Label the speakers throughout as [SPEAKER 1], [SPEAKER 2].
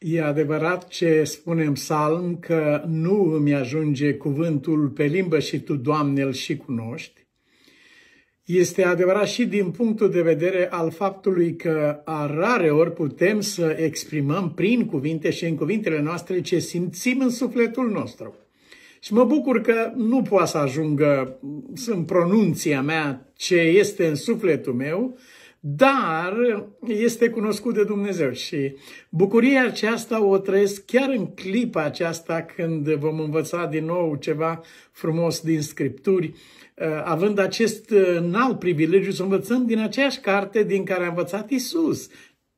[SPEAKER 1] E adevărat ce spune în psalm că nu îmi ajunge cuvântul pe limbă și tu, Doamne, îl și cunoști. Este adevărat și din punctul de vedere al faptului că a rare ori putem să exprimăm prin cuvinte și în cuvintele noastre ce simțim în sufletul nostru. Și mă bucur că nu poate să ajungă în pronunția mea ce este în sufletul meu, dar este cunoscut de Dumnezeu și bucuria aceasta o trăiesc chiar în clipa aceasta când vom învăța din nou ceva frumos din Scripturi, uh, având acest uh, înalt privilegiu să învățăm din aceeași carte din care a învățat Isus.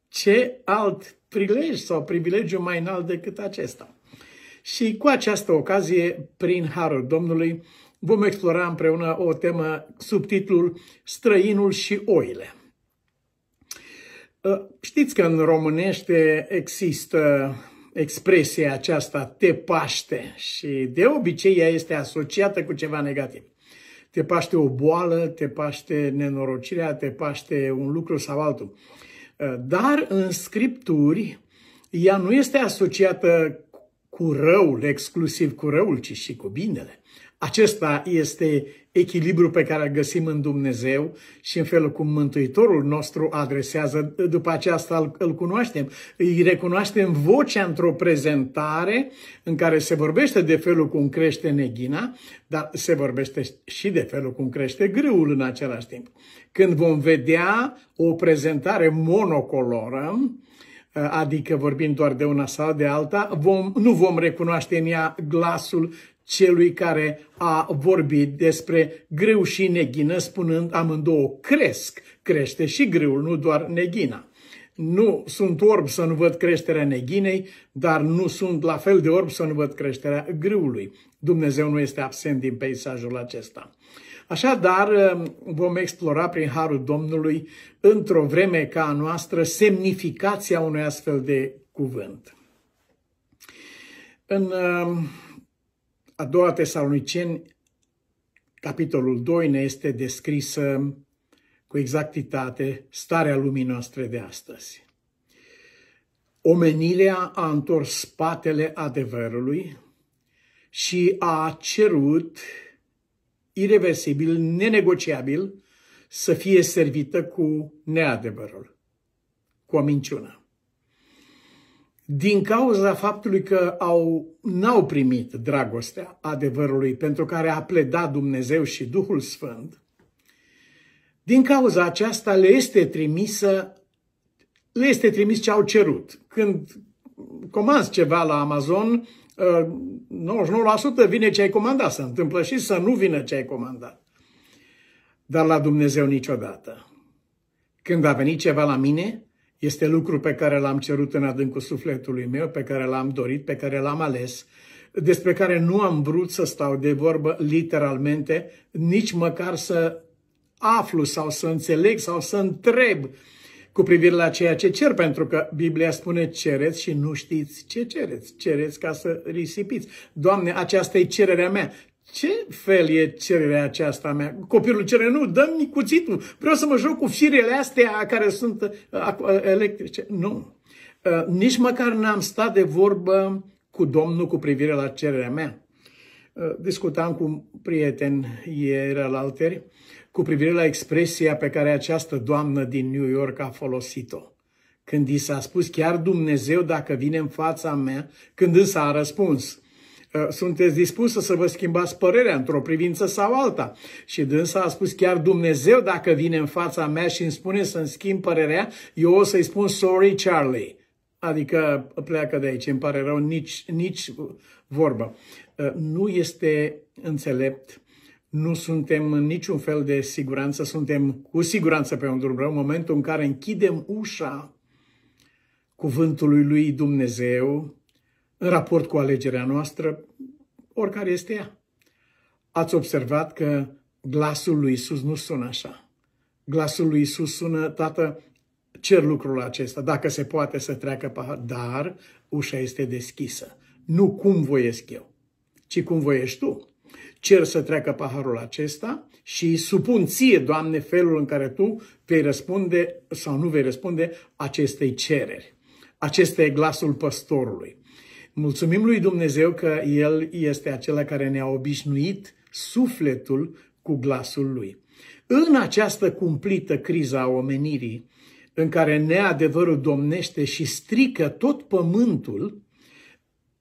[SPEAKER 1] Ce alt prilej sau privilegiu mai înalt decât acesta? Și cu această ocazie, prin Harul Domnului, vom explora împreună o temă subtitlul Străinul și oile. Ă, știți că în românește există expresia aceasta, te paște, și de obicei ea este asociată cu ceva negativ. Te paște o boală, te paște nenorocirea, te paște un lucru sau altul. Ă, dar în scripturi ea nu este asociată cu răul, exclusiv cu răul, ci și cu binele. Acesta este echilibru pe care îl găsim în Dumnezeu și în felul cum Mântuitorul nostru adresează, după aceasta îl, îl cunoaștem. Îi recunoaștem vocea într-o prezentare în care se vorbește de felul cum crește neghina, dar se vorbește și de felul cum crește grâul în același timp. Când vom vedea o prezentare monocoloră, adică vorbim doar de una sau de alta, vom, nu vom recunoaște în ea glasul celui care a vorbit despre grâu și neghină, spunând amândouă cresc, crește și grâul, nu doar neghina. Nu sunt orb să nu văd creșterea neghinei, dar nu sunt la fel de orb să nu văd creșterea grâului. Dumnezeu nu este absent din peisajul acesta. Așadar, vom explora prin harul Domnului, într-o vreme ca a noastră, semnificația unui astfel de cuvânt. În a doua Tesaloniceni, capitolul 2, ne este descrisă cu exactitate starea lumii noastre de astăzi. Omenirea a întors spatele adevărului și a cerut ireversibil, nenegociabil, să fie servită cu neadevărul, cu o minciună din cauza faptului că au, n-au primit dragostea adevărului pentru care a pledat Dumnezeu și Duhul Sfânt, din cauza aceasta le este trimisă, le este trimis ce au cerut. Când comanzi ceva la Amazon, 99% ă, vine ce ai comandat, se întâmplă și să nu vină ce ai comandat. Dar la Dumnezeu niciodată. Când a venit ceva la mine, este lucru pe care l-am cerut în adâncul sufletului meu, pe care l-am dorit, pe care l-am ales, despre care nu am vrut să stau de vorbă literalmente, nici măcar să aflu sau să înțeleg sau să întreb cu privire la ceea ce cer, pentru că Biblia spune cereți și nu știți ce cereți. Cereți ca să risipiți. Doamne, aceasta e cererea mea. Ce fel e cererea aceasta mea? Copilul cere, nu, dă-mi cuțitul, vreau să mă joc cu firele astea care sunt uh, uh, electrice. Nu. Uh, nici măcar n-am stat de vorbă cu Domnul cu privire la cererea mea. Discutam cu un prieten ieri la alteri cu privire la expresia pe care această doamnă din New York a folosit-o. Când i s-a spus chiar Dumnezeu dacă vine în fața mea, când însă a răspuns – Uh, sunteți dispusă să vă schimbați părerea într-o privință sau alta. Și dânsa a spus chiar Dumnezeu dacă vine în fața mea și îmi spune să-mi schimb părerea, eu o să-i spun sorry Charlie. Adică pleacă de aici, îmi pare rău, nici, nici vorbă. Uh, nu este înțelept nu suntem în niciun fel de siguranță, suntem cu siguranță pe un drum rău, în momentul în care închidem ușa cuvântului lui Dumnezeu, în raport cu alegerea noastră, oricare este ea. Ați observat că glasul lui Isus nu sună așa. Glasul lui Isus sună, Tată, cer lucrul acesta, dacă se poate să treacă pahar, dar ușa este deschisă. Nu cum voiesc eu, ci cum voiești tu. Cer să treacă paharul acesta și supun ție, Doamne, felul în care tu vei răspunde sau nu vei răspunde acestei cereri. Acesta e glasul păstorului. Mulțumim lui Dumnezeu că El este acela care ne-a obișnuit sufletul cu glasul Lui. În această cumplită criză a omenirii, în care neadevărul domnește și strică tot pământul,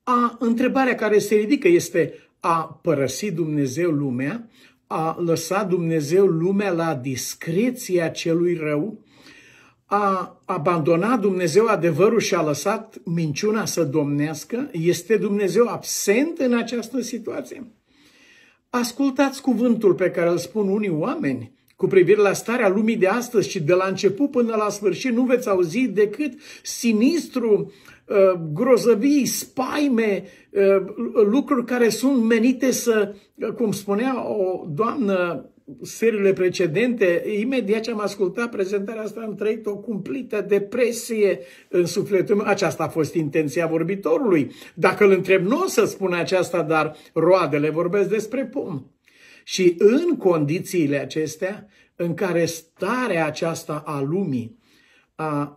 [SPEAKER 1] a, întrebarea care se ridică este a părăsi Dumnezeu lumea, a lăsa Dumnezeu lumea la discreția celui rău, a abandonat Dumnezeu adevărul și a lăsat minciuna să domnească? Este Dumnezeu absent în această situație? Ascultați cuvântul pe care îl spun unii oameni cu privire la starea lumii de astăzi și de la început până la sfârșit nu veți auzi decât sinistru, uh, grozăvii, spaime, uh, lucruri care sunt menite să, uh, cum spunea o doamnă seriile precedente, imediat ce am ascultat prezentarea asta, am trăit o cumplită depresie în sufletul meu. Aceasta a fost intenția vorbitorului. Dacă îl întreb, nu o să spun aceasta, dar roadele vorbesc despre pom. Și în condițiile acestea, în care starea aceasta a lumii a,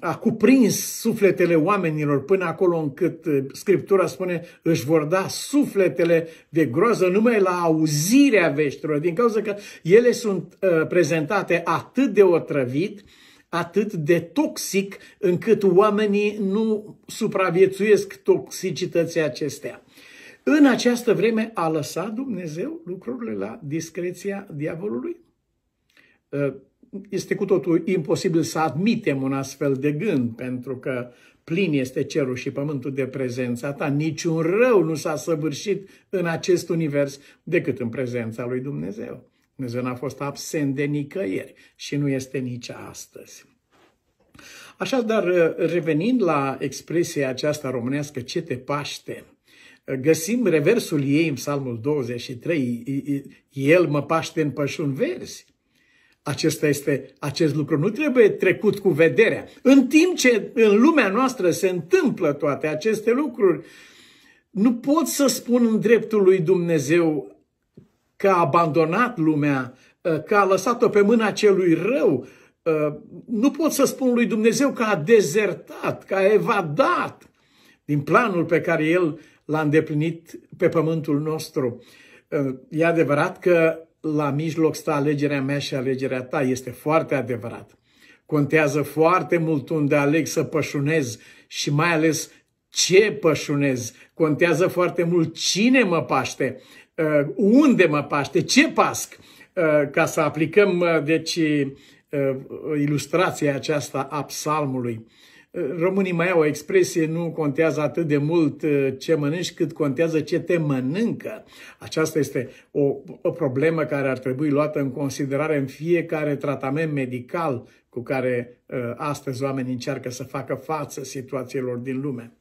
[SPEAKER 1] a cuprins sufletele oamenilor până acolo încât Scriptura spune își vor da sufletele de groază numai la auzirea veștilor, din cauza că ele sunt prezentate atât de otrăvit, atât de toxic, încât oamenii nu supraviețuiesc toxicității acestea. În această vreme a lăsat Dumnezeu lucrurile la discreția diavolului? este cu totul imposibil să admitem un astfel de gând, pentru că plin este cerul și pământul de prezența ta. Niciun rău nu s-a săvârșit în acest univers decât în prezența lui Dumnezeu. Dumnezeu n-a fost absent de nicăieri și nu este nici astăzi. Așadar, revenind la expresia aceasta românească, ce te paște, găsim reversul ei în psalmul 23, el mă paște în pășun verzi. Acesta este, acest lucru nu trebuie trecut cu vederea. În timp ce în lumea noastră se întâmplă toate aceste lucruri, nu pot să spun în dreptul lui Dumnezeu că a abandonat lumea, uh, că a lăsat-o pe mâna celui rău. Uh, nu pot să spun lui Dumnezeu că a dezertat, că a evadat din planul pe care El l-a îndeplinit pe pământul nostru. Uh, e adevărat că la mijloc stă alegerea mea și alegerea ta. Este foarte adevărat. Contează foarte mult unde aleg să pășunez și mai ales ce pășunez. Contează foarte mult cine mă paște, uh, unde mă paște, ce pasc. Uh, ca să aplicăm, uh, deci, ilustrația aceasta a psalmului. Românii mai au o expresie, nu contează atât de mult uh, ce mănânci, cât contează ce te mănâncă. Aceasta este o, o problemă care ar trebui luată în considerare în fiecare tratament medical cu care uh, astăzi oamenii încearcă să facă față situațiilor din lume.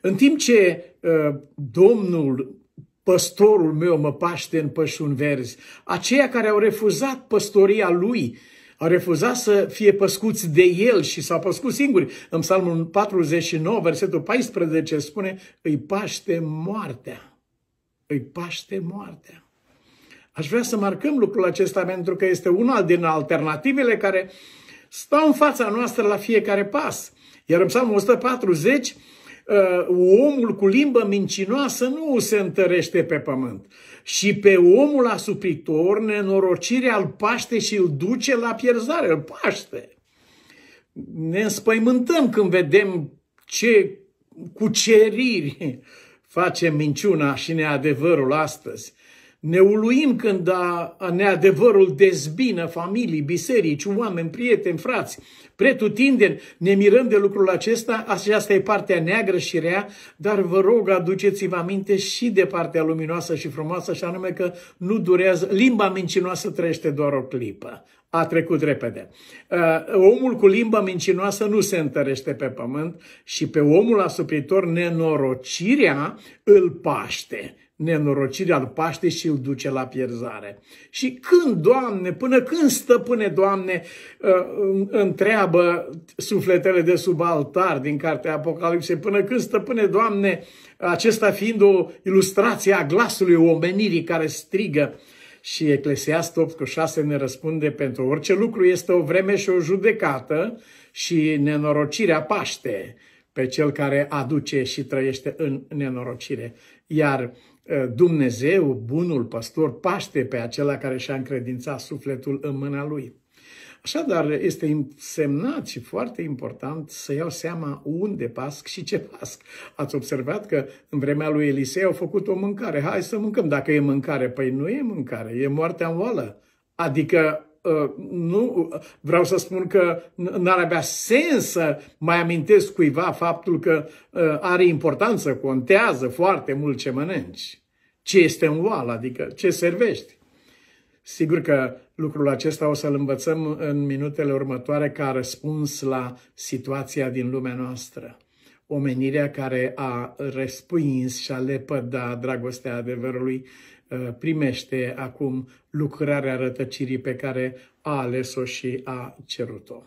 [SPEAKER 1] În timp ce uh, Domnul păstorul meu mă paște în pășuni verzi. Aceia care au refuzat păstoria lui a refuzat să fie păscuți de el și s-au păscut singuri. În psalmul 49, versetul 14 spune, îi paște moartea. Îi paște moartea. Aș vrea să marcăm lucrul acesta pentru că este una din alternativele care stau în fața noastră la fiecare pas. Iar în psalmul 140 Uh, omul cu limbă mincinoasă nu se întărește pe pământ. Și pe omul asupritor nenorocirea îl paște și îl duce la pierzare, îl paște. Ne înspăimântăm când vedem ce cuceriri face minciuna și neadevărul astăzi. Ne uluim când a, a neadevărul dezbină familii, biserici, oameni, prieteni, frați, pretutindeni. Ne mirăm de lucrul acesta, Asta e partea neagră și rea, dar vă rog aduceți-vă aminte și de partea luminoasă și frumoasă, și anume că nu durează, limba mincinoasă trăiește doar o clipă. A trecut repede. Omul cu limba mincinoasă nu se întărește pe pământ și pe omul asupritor nenorocirea îl paște nenorocirea al Paște și îl duce la pierzare. Și când, Doamne, până când stăpâne, Doamne, ă, întreabă sufletele de sub altar din cartea Apocalipse, până când stăpâne, Doamne, acesta fiind o ilustrație a glasului omenirii care strigă, și Eclesiastul 8 cu 6 ne răspunde pentru orice lucru este o vreme și o judecată și nenorocirea paște pe cel care aduce și trăiește în nenorocire. Iar Eh, Dumnezeu, bunul păstor, paște pe acela care și-a încredințat sufletul în mâna lui. Așadar, este semnat și foarte important să iau seama unde pasc și ce pasc. Ați observat că în vremea lui Elisei au făcut o mâncare. Hai să mâncăm. Dacă e mâncare, păi nu e mâncare, e moartea în oală. Adică Uh, nu, uh, vreau să spun că n-ar avea sens să mai amintesc cuiva faptul că uh, are importanță, contează foarte mult ce mănânci, ce este în oală, adică ce servești. Sigur că lucrul acesta o să-l învățăm în minutele următoare ca răspuns la situația din lumea noastră. Omenirea care a respins și a lepădat dragostea adevărului Uh, primește acum lucrarea rătăcirii pe care a ales-o și a cerut-o.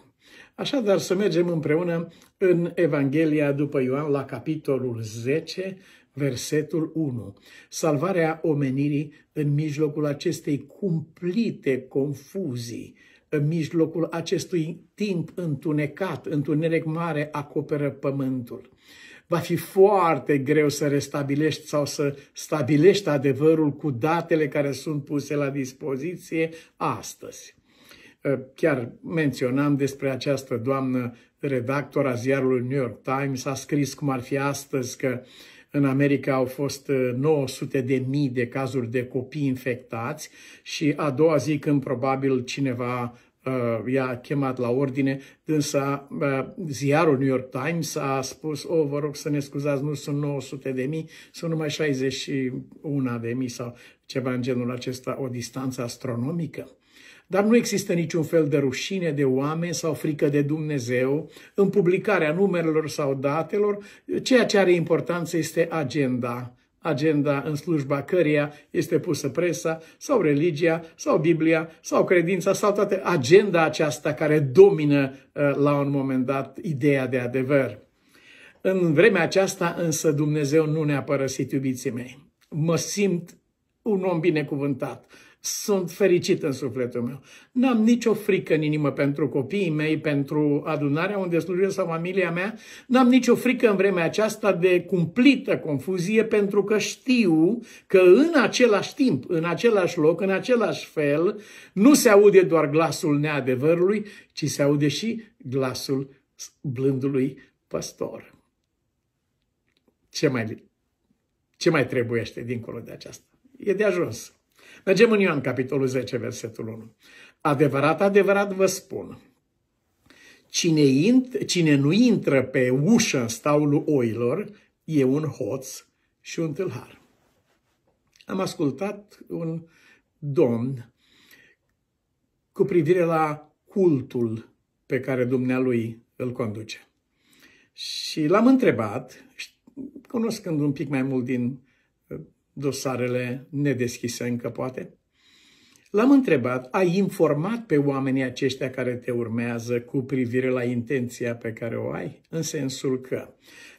[SPEAKER 1] Așadar, să mergem împreună în Evanghelia după Ioan la capitolul 10, versetul 1. Salvarea omenirii în mijlocul acestei cumplite confuzii, în mijlocul acestui timp întunecat, întuneric mare acoperă pământul va fi foarte greu să restabilești sau să stabilești adevărul cu datele care sunt puse la dispoziție astăzi. Ă, chiar menționam despre această doamnă redactor a ziarului New York Times, a scris cum ar fi astăzi că în America au fost 900 ă, de mii de cazuri de copii infectați și a doua zi când probabil cineva Uh, i-a chemat la ordine, însă uh, ziarul New York Times a spus, o, oh, vă rog să ne scuzați, nu sunt 900 de mii, sunt numai 61 de mii sau ceva în genul acesta, o distanță astronomică. Dar nu există niciun fel de rușine de oameni sau frică de Dumnezeu în publicarea numerelor sau datelor. Ceea ce are importanță este agenda agenda în slujba căreia este pusă presa sau religia sau Biblia sau credința sau toată agenda aceasta care domină uh, la un moment dat ideea de adevăr. În vremea aceasta însă Dumnezeu nu ne-a părăsit, iubiții mei. Mă simt un om binecuvântat sunt fericit în sufletul meu. N-am nicio frică în inimă pentru copiii mei, pentru adunarea unde slujesc sau familia mea. N-am nicio frică în vremea aceasta de cumplită confuzie pentru că știu că în același timp, în același loc, în același fel, nu se aude doar glasul neadevărului, ci se aude și glasul blândului păstor. Ce mai, ce mai trebuiește dincolo de aceasta? E de ajuns. Mergem în Ioan, capitolul 10, versetul 1. Adevărat, adevărat vă spun, cine, int- cine nu intră pe ușă în staul oilor, e un hoț și un tâlhar. Am ascultat un domn cu privire la cultul pe care dumnealui îl conduce. Și l-am întrebat, cunoscând un pic mai mult din dosarele nedeschise încă poate? L-am întrebat, ai informat pe oamenii aceștia care te urmează cu privire la intenția pe care o ai? În sensul că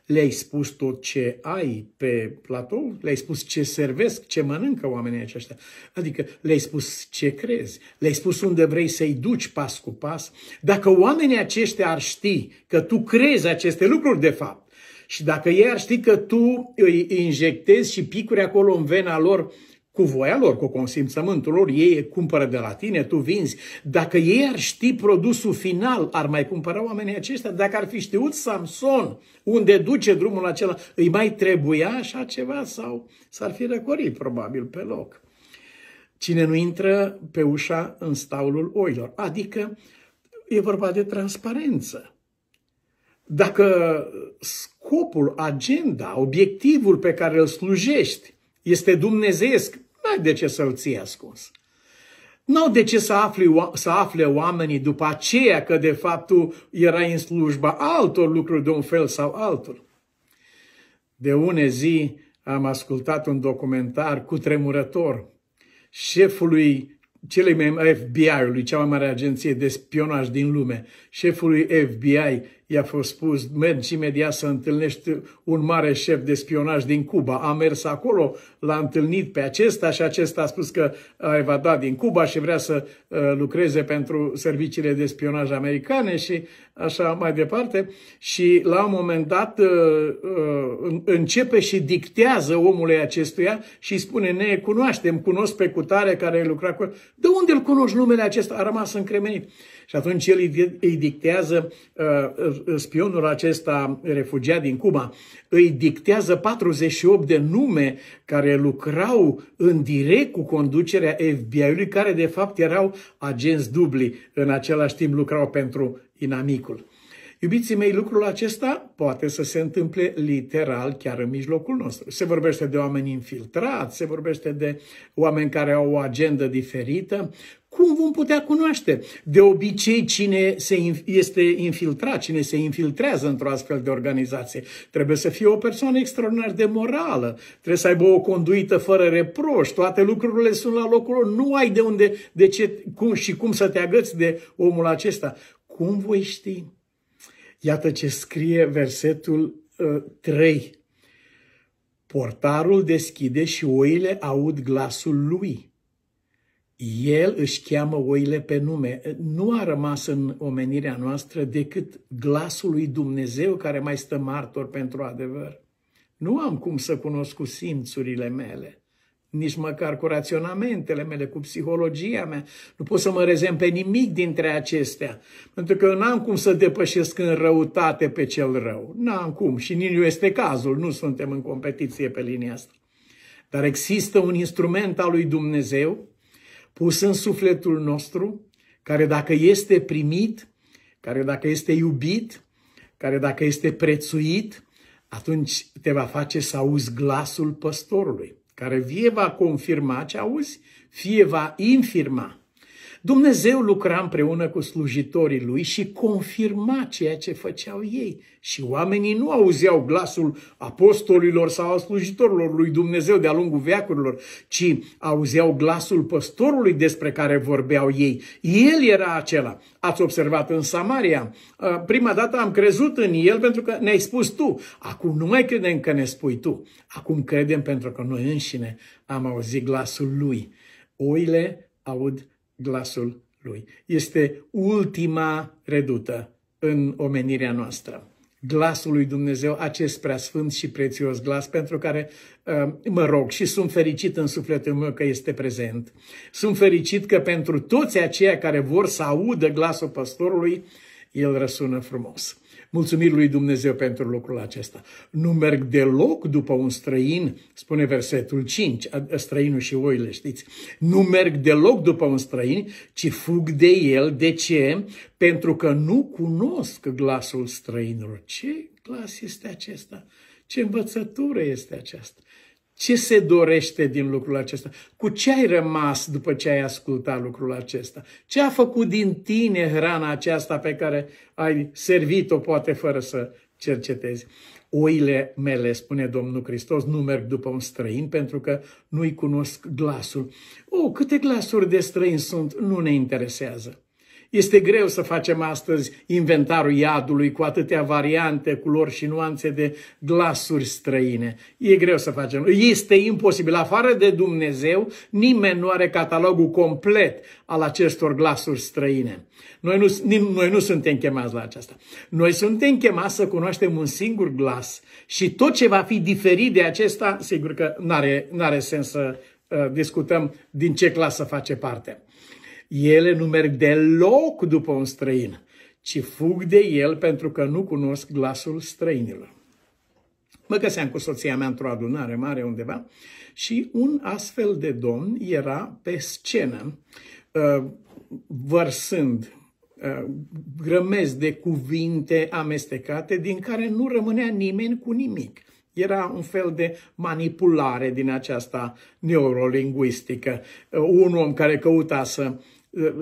[SPEAKER 1] le-ai spus tot ce ai pe platou? Le-ai spus ce servesc, ce mănâncă oamenii aceștia? Adică le-ai spus ce crezi? Le-ai spus unde vrei să-i duci pas cu pas? Dacă oamenii aceștia ar ști că tu crezi aceste lucruri de fapt, și dacă ei ar ști că tu îi injectezi și picuri acolo în vena lor cu voia lor, cu consimțământul lor, ei cumpără de la tine, tu vinzi. Dacă ei ar ști produsul final, ar mai cumpăra oamenii aceștia. Dacă ar fi știut Samson unde duce drumul acela, îi mai trebuia așa ceva sau s-ar fi răcorit probabil pe loc. Cine nu intră pe ușa în staulul oilor, adică e vorba de transparență dacă scopul, agenda, obiectivul pe care îl slujești este dumnezeesc, nu ai de ce să-l ții ascuns. Nu au de ce să afle, să afle oamenii după aceea că de fapt tu erai în slujba altor lucruri de un fel sau altul. De une zi am ascultat un documentar cu tremurător șefului celei mai FBI-ului, cea mai mare agenție de spionaj din lume, șefului FBI i-a fost spus, mergi imediat să întâlnești un mare șef de spionaj din Cuba. A mers acolo, l-a întâlnit pe acesta și acesta a spus că a evadat din Cuba și vrea să uh, lucreze pentru serviciile de spionaj americane și așa mai departe. Și la un moment dat uh, uh, începe și dictează omului acestuia și spune, ne cunoaștem, cunosc pe cutare care lucra cu... De unde îl cunoști numele acesta? A rămas încremenit. Și atunci el îi dictează spionul acesta refugiat din Cuba îi dictează 48 de nume care lucrau în direct cu conducerea FBI-ului, care de fapt erau agenți dubli, în același timp lucrau pentru inamicul. Iubiții mei, lucrul acesta poate să se întâmple literal chiar în mijlocul nostru. Se vorbește de oameni infiltrați, se vorbește de oameni care au o agendă diferită. Cum vom putea cunoaște? De obicei, cine se este infiltrat, cine se infiltrează într-o astfel de organizație, trebuie să fie o persoană extraordinar de morală, trebuie să aibă o conduită fără reproș, toate lucrurile sunt la locul lor, nu ai de unde, de ce, cum și cum să te agăți de omul acesta. Cum voi ști? Iată ce scrie versetul 3. Ă, Portarul deschide și oile aud glasul lui. El își cheamă oile pe nume. Nu a rămas în omenirea noastră decât glasul lui Dumnezeu care mai stă martor pentru adevăr. Nu am cum să cunosc cu simțurile mele nici măcar cu raționamentele mele, cu psihologia mea. Nu pot să mă rezem pe nimic dintre acestea, pentru că n-am cum să depășesc în răutate pe cel rău. N-am cum și nici nu este cazul, nu suntem în competiție pe linia asta. Dar există un instrument al lui Dumnezeu pus în sufletul nostru, care dacă este primit, care dacă este iubit, care dacă este prețuit, atunci te va face să auzi glasul păstorului care fie va confirma ce auzi, fie va infirma Dumnezeu lucra împreună cu slujitorii lui și confirma ceea ce făceau ei. Și oamenii nu auzeau glasul apostolilor sau al slujitorilor lui Dumnezeu de-a lungul veacurilor, ci auzeau glasul păstorului despre care vorbeau ei. El era acela. Ați observat în Samaria. Prima dată am crezut în el pentru că ne-ai spus tu. Acum nu mai credem că ne spui tu. Acum credem pentru că noi înșine am auzit glasul lui. Oile aud glasul lui. Este ultima redută în omenirea noastră. Glasul lui Dumnezeu, acest preasfânt și prețios glas pentru care uh, mă rog și sunt fericit în sufletul meu că este prezent. Sunt fericit că pentru toți aceia care vor să audă glasul pastorului, el răsună frumos. Mulțumiri lui Dumnezeu pentru lucrul acesta. Nu merg deloc după un străin, spune versetul 5, străinul și oile, știți? Nu merg deloc după un străin, ci fug de el. De ce? Pentru că nu cunosc glasul străinilor. Ce glas este acesta? Ce învățătură este aceasta? Ce se dorește din lucrul acesta? Cu ce ai rămas după ce ai ascultat lucrul acesta? Ce a făcut din tine hrana aceasta pe care ai servit-o, poate fără să cercetezi? Oile mele, spune Domnul Hristos, nu merg după un străin pentru că nu-i cunosc glasul. O, oh, câte glasuri de străini sunt, nu ne interesează. Este greu să facem astăzi inventarul iadului cu atâtea variante, culori și nuanțe de glasuri străine. E greu să facem. Este imposibil. Afară de Dumnezeu, nimeni nu are catalogul complet al acestor glasuri străine. Noi nu, noi nu suntem chemați la aceasta. Noi suntem chemați să cunoaștem un singur glas și tot ce va fi diferit de acesta, sigur că nu are sens să uh, discutăm din ce clasă face parte. Ele nu merg deloc după un străin, ci fug de el pentru că nu cunosc glasul străinilor. Mă găseam cu soția mea într-o adunare mare undeva și un astfel de domn era pe scenă, uh, vărsând uh, grămezi de cuvinte amestecate din care nu rămânea nimeni cu nimic. Era un fel de manipulare din aceasta neurolinguistică. Uh, un om care căuta să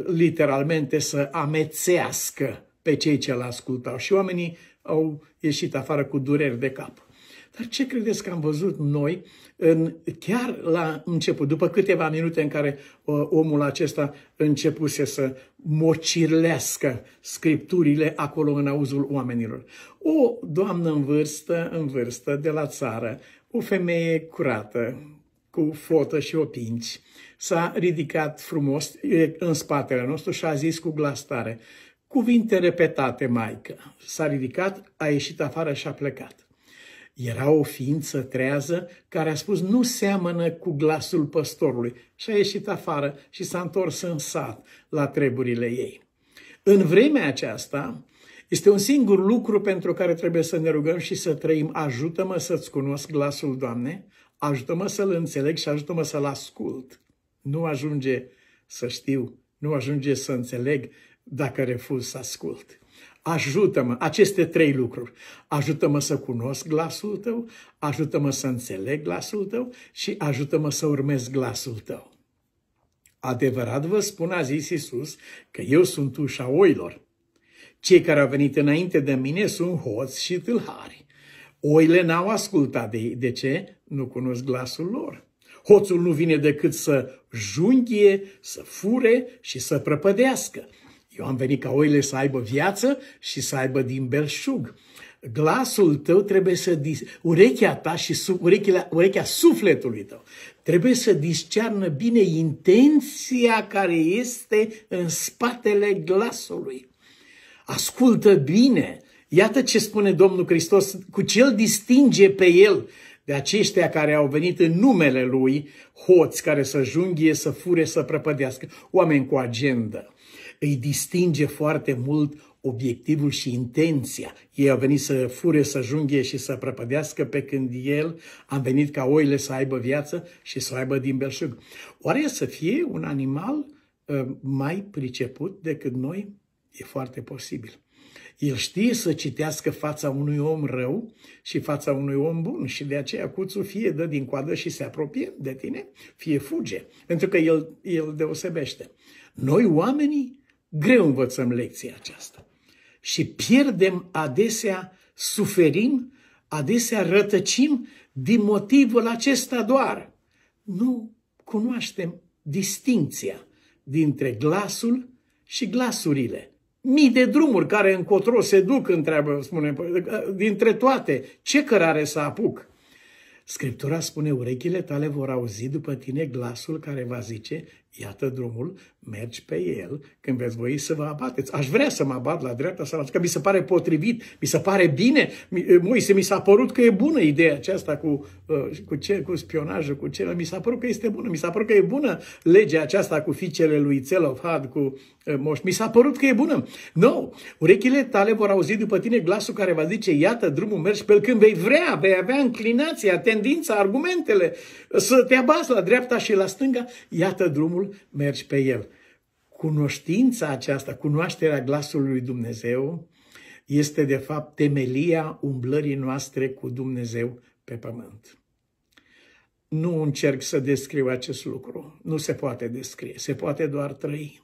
[SPEAKER 1] literalmente să amețească pe cei ce l-ascultau și oamenii au ieșit afară cu dureri de cap. Dar ce credeți că am văzut noi în, chiar la început, după câteva minute în care uh, omul acesta începuse să mocirlească scripturile acolo în auzul oamenilor? O doamnă în vârstă, în vârstă, de la țară, o femeie curată, cu fotă și opinci. S-a ridicat frumos în spatele nostru și a zis cu glas tare, cuvinte repetate, maică. S-a ridicat, a ieșit afară și a plecat. Era o ființă trează care a spus nu seamănă cu glasul păstorului și a ieșit afară și s-a întors în sat la treburile ei. În vremea aceasta, este un singur lucru pentru care trebuie să ne rugăm și să trăim. Ajută-mă să-ți cunosc glasul, Doamne, Ajută-mă să-l înțeleg și ajută-mă să-l ascult. Nu ajunge să știu, nu ajunge să înțeleg dacă refuz să ascult. Ajută-mă, aceste trei lucruri. Ajută-mă să cunosc glasul tău, ajută-mă să înțeleg glasul tău și ajută-mă să urmez glasul tău. Adevărat vă spun, a zis Iisus, că eu sunt ușa oilor. Cei care au venit înainte de mine sunt hoți și tâlhari. Oile n-au ascultat. De, de ce? Nu cunosc glasul lor. Hoțul nu vine decât să junghie, să fure și să prăpădească. Eu am venit ca oile să aibă viață și să aibă din belșug. Glasul tău trebuie să... Dis... Urechea ta și su- urechea, urechea sufletului tău trebuie să discearnă bine intenția care este în spatele glasului. Ascultă bine Iată ce spune Domnul Hristos, cu ce îl distinge pe el de aceștia care au venit în numele lui, hoți care să junghie, să fure, să prăpădească, oameni cu agendă. Îi distinge foarte mult obiectivul și intenția. Ei au venit să fure, să junghie și să prăpădească, pe când el a venit ca oile să aibă viață și să aibă din belșug. Oare să fie un animal uh, mai priceput decât noi? E foarte posibil. El știe să citească fața unui om rău și fața unui om bun și de aceea cuțul fie dă din coadă și se apropie de tine, fie fuge, pentru că el, el deosebește. Noi oamenii greu învățăm lecția aceasta și pierdem adesea, suferim, adesea rătăcim din motivul acesta doar. Nu cunoaștem distinția dintre glasul și glasurile mii de drumuri care încotro se duc, întreabă, spune, dintre toate, ce cărare să apuc? Scriptura spune, urechile tale vor auzi după tine glasul care va zice, Iată drumul, mergi pe el când veți voi să vă abateți. Aș vrea să mă abat la dreapta sau la că mi se pare potrivit, mi se pare bine. Eh, Moise, mi s-a părut că e bună ideea aceasta cu, eh, cu, cer, cu spionajul, cu ce, mi s-a părut că este bună, mi s-a părut că e bună legea aceasta cu fiicele lui Zelofhad, cu eh, Moș, mi s-a părut că e bună. Nu, no. urechile tale vor auzi după tine glasul care va zice, iată drumul, mergi pe el când vei vrea, vei avea înclinația, tendința, argumentele, să te abați la dreapta și la stânga, iată drumul, bun, mergi pe el. Cunoștința aceasta, cunoașterea glasului lui Dumnezeu, este de fapt temelia umblării noastre cu Dumnezeu pe pământ. Nu încerc să descriu acest lucru, nu se poate descrie, se poate doar trăi.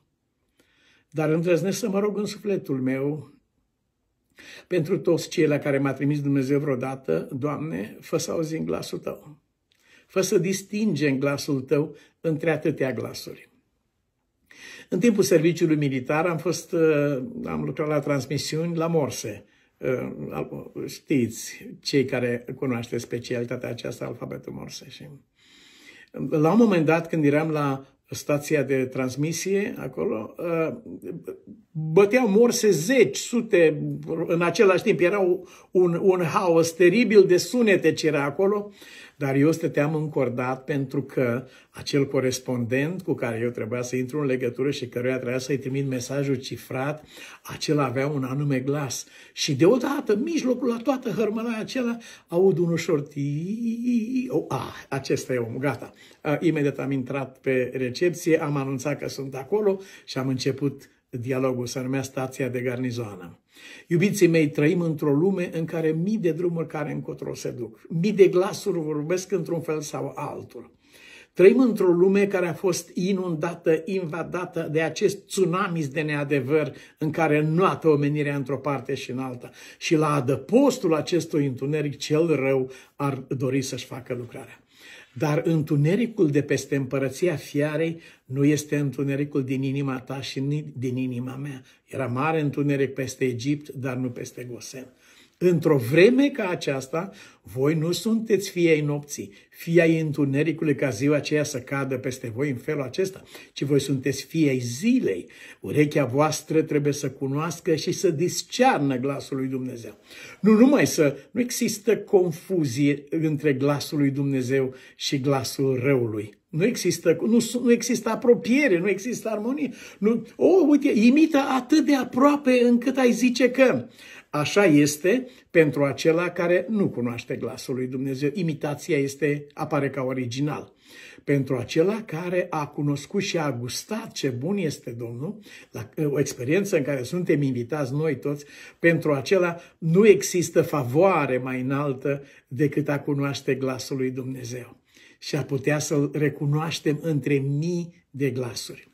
[SPEAKER 1] Dar îndrăznesc să mă rog în sufletul meu pentru toți cei la care m-a trimis Dumnezeu vreodată, Doamne, fă să auzim glasul Tău. Fă să în glasul tău între atâtea glasuri. În timpul serviciului militar am fost, uh, am lucrat la transmisiuni la morse. Uh, știți, cei care cunoaște specialitatea aceasta, alfabetul morse. Și la un moment dat, când eram la stația de transmisie acolo, uh, băteau morse zeci, sute, în același timp era un, un haos teribil de sunete ce era acolo dar eu stăteam încordat pentru că acel corespondent cu care eu trebuia să intru în legătură și căruia trebuia să-i trimit mesajul cifrat, acela avea un anume glas. Și deodată, în mijlocul la toată hărmăla acela, aud un ușor Oh, ah, acesta e omul, gata. Imediat am intrat pe recepție, am anunțat că sunt acolo și am început Dialogul se numea Stația de Garnizoană. Iubiții mei, trăim într-o lume în care mii de drumuri care încotro se duc, mii de glasuri vorbesc într-un fel sau altul. Trăim într-o lume care a fost inundată, invadată de acest tsunami de neadevăr în care nuată omenirea într-o parte și în alta. Și la adăpostul acestui întuneric cel rău ar dori să-și facă lucrarea. Dar întunericul de peste împărăția fiarei nu este întunericul din inima ta și din inima mea. Era mare întuneric peste Egipt, dar nu peste Gosen. Într-o vreme ca aceasta, voi nu sunteți fie ai nopții, fie ai întunericului ca ziua aceea să cadă peste voi în felul acesta, ci voi sunteți fie ai zilei. Urechea voastră trebuie să cunoască și să discearnă glasul lui Dumnezeu. Nu numai să nu există confuzie între glasul lui Dumnezeu și glasul răului. Nu există, nu, nu există apropiere, nu există armonie. Nu, o, oh, uite, imită atât de aproape încât ai zice că Așa este pentru acela care nu cunoaște glasul lui Dumnezeu. Imitația este, apare ca original. Pentru acela care a cunoscut și a gustat ce bun este Domnul, la, o experiență în care suntem invitați noi toți, pentru acela nu există favoare mai înaltă decât a cunoaște glasul lui Dumnezeu și a putea să-l recunoaștem între mii de glasuri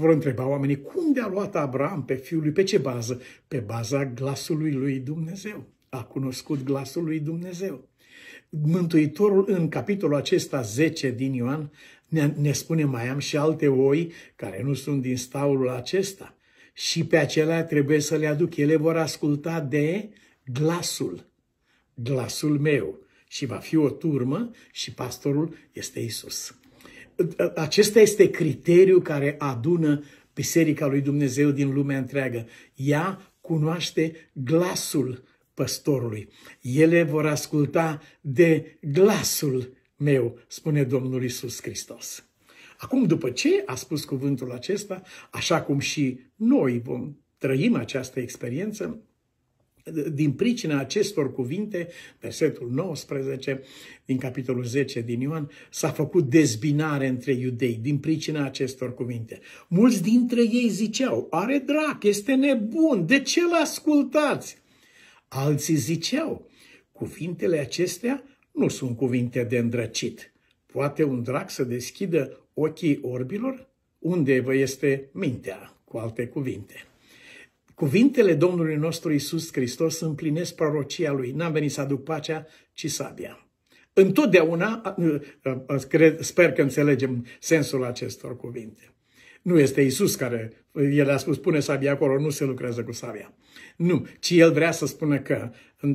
[SPEAKER 1] vor întreba oamenii cum de-a luat Abraham pe fiul lui, pe ce bază? Pe baza glasului lui Dumnezeu. A cunoscut glasul lui Dumnezeu. Mântuitorul în capitolul acesta 10 din Ioan ne, ne spune mai am și alte oi care nu sunt din staulul acesta și pe acelea trebuie să le aduc. Ele vor asculta de glasul, glasul meu și va fi o turmă și pastorul este Isus acesta este criteriul care adună Biserica lui Dumnezeu din lumea întreagă. Ea cunoaște glasul păstorului. Ele vor asculta de glasul meu, spune Domnul Isus Hristos. Acum, după ce a spus cuvântul acesta, așa cum și noi vom trăim această experiență, din pricina acestor cuvinte, versetul 19 din capitolul 10 din Ioan, s-a făcut dezbinare între iudei din pricina acestor cuvinte. Mulți dintre ei ziceau, are drac, este nebun, de ce l ascultați? Alții ziceau, cuvintele acestea nu sunt cuvinte de îndrăcit. Poate un drac să deschidă ochii orbilor? Unde vă este mintea, cu alte cuvinte? Cuvintele Domnului nostru Isus Hristos împlinesc prorocia lui. N-am venit să aduc pacea, ci sabia. Întotdeauna, sper că înțelegem sensul acestor cuvinte. Nu este Isus care, el a spus, pune sabia acolo, nu se lucrează cu sabia. Nu, ci el vrea să spună că,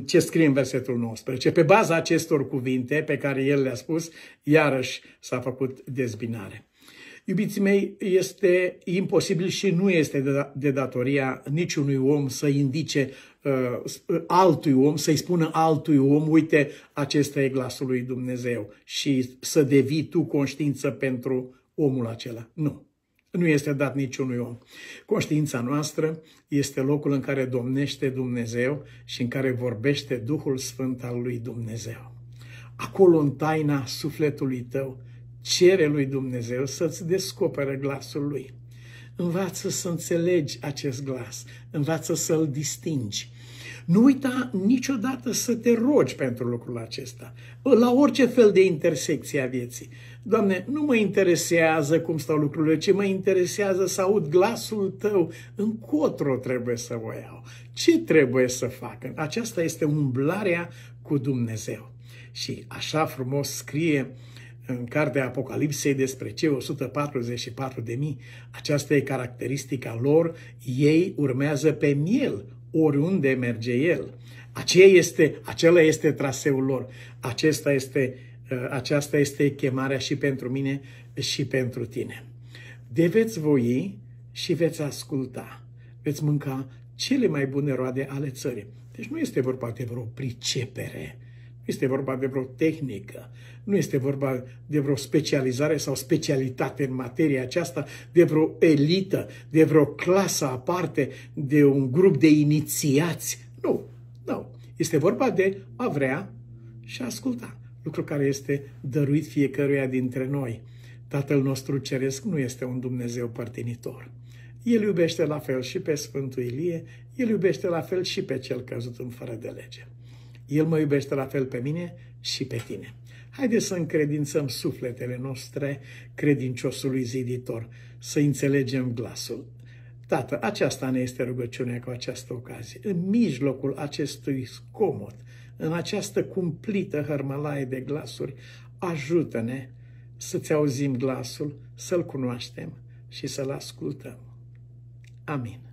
[SPEAKER 1] ce scrie în versetul 19, pe baza acestor cuvinte pe care el le-a spus, iarăși s-a făcut dezbinare. Iubiții mei, este imposibil și nu este de da-, datoria niciunui om să indice uh, altui om, să-i spună altui om, uite, acesta e glasul lui Dumnezeu și să devii tu conștiință pentru omul acela. Nu. Nu este dat niciunui om. Conștiința noastră este locul în care domnește Dumnezeu și în care vorbește Duhul Sfânt al lui Dumnezeu. Acolo în taina sufletului tău Cere lui Dumnezeu să-ți descoperă glasul lui. Învață să înțelegi acest glas, învață să-l distingi. Nu uita niciodată să te rogi pentru lucrul acesta, la orice fel de intersecție a vieții. Doamne, nu mă interesează cum stau lucrurile, ci mă interesează să aud glasul tău, încotro trebuie să o iau, ce trebuie să fac. Aceasta este umblarea cu Dumnezeu. Și așa frumos scrie uh, în cartea Apocalipsei despre cei 144.000, aceasta e caracteristica lor, ei urmează pe miel, oriunde merge el. Aceea este, acela este traseul lor, Acesta este, ă, aceasta este chemarea și pentru mine și pentru tine. De veți voi și veți asculta, veți mânca cele mai bune roade ale țării. Deci nu este vorba de vreo pricepere, este vorba de vreo tehnică, nu este vorba de vreo specializare sau specialitate în materia aceasta, de vreo elită, de vreo clasă aparte, de un grup de inițiați. Nu, nu. Este vorba de a vrea și a asculta, lucru care este dăruit fiecăruia dintre noi. Tatăl nostru ceresc nu este un Dumnezeu părtinitor. El iubește la fel și pe Sfântul Ilie, el iubește la fel și pe cel căzut în fără de lege. El mă iubește la fel pe mine și pe tine. Haideți să încredințăm sufletele noastre credinciosului ziditor, să înțelegem glasul. Tată, aceasta ne este rugăciunea cu această ocazie. În mijlocul acestui scomot, în această cumplită hărmălaie de glasuri, ajută-ne să-ți auzim glasul, să-l cunoaștem și să-l ascultăm. Amin.